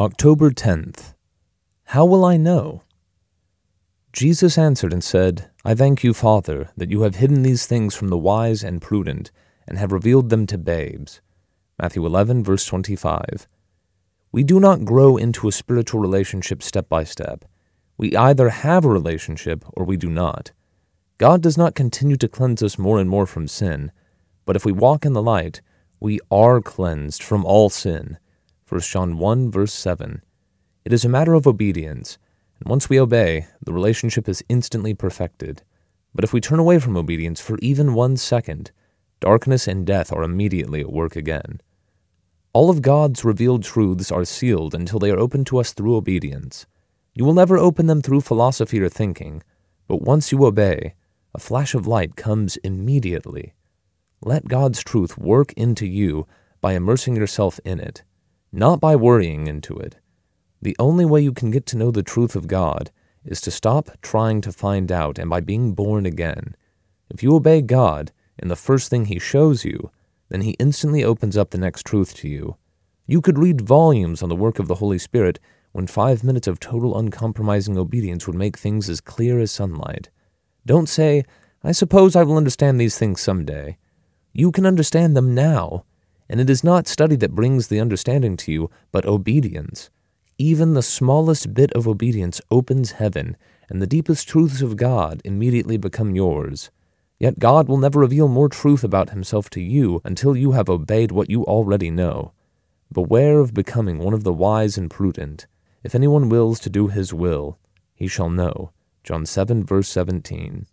October 10th. How will I know? Jesus answered and said, I thank you, Father, that you have hidden these things from the wise and prudent, and have revealed them to babes. Matthew 11, verse 25. We do not grow into a spiritual relationship step by step. We either have a relationship or we do not. God does not continue to cleanse us more and more from sin, but if we walk in the light, we are cleansed from all sin. 1 John 1, verse 7. It is a matter of obedience, and once we obey, the relationship is instantly perfected. But if we turn away from obedience for even one second, darkness and death are immediately at work again. All of God's revealed truths are sealed until they are opened to us through obedience. You will never open them through philosophy or thinking, but once you obey, a flash of light comes immediately. Let God's truth work into you by immersing yourself in it not by worrying into it. The only way you can get to know the truth of God is to stop trying to find out and by being born again. If you obey God in the first thing He shows you, then He instantly opens up the next truth to you. You could read volumes on the work of the Holy Spirit when five minutes of total uncompromising obedience would make things as clear as sunlight. Don't say, I suppose I will understand these things someday. You can understand them now and it is not study that brings the understanding to you, but obedience. Even the smallest bit of obedience opens heaven, and the deepest truths of God immediately become yours. Yet God will never reveal more truth about himself to you until you have obeyed what you already know. Beware of becoming one of the wise and prudent. If anyone wills to do his will, he shall know. John 7, verse 17.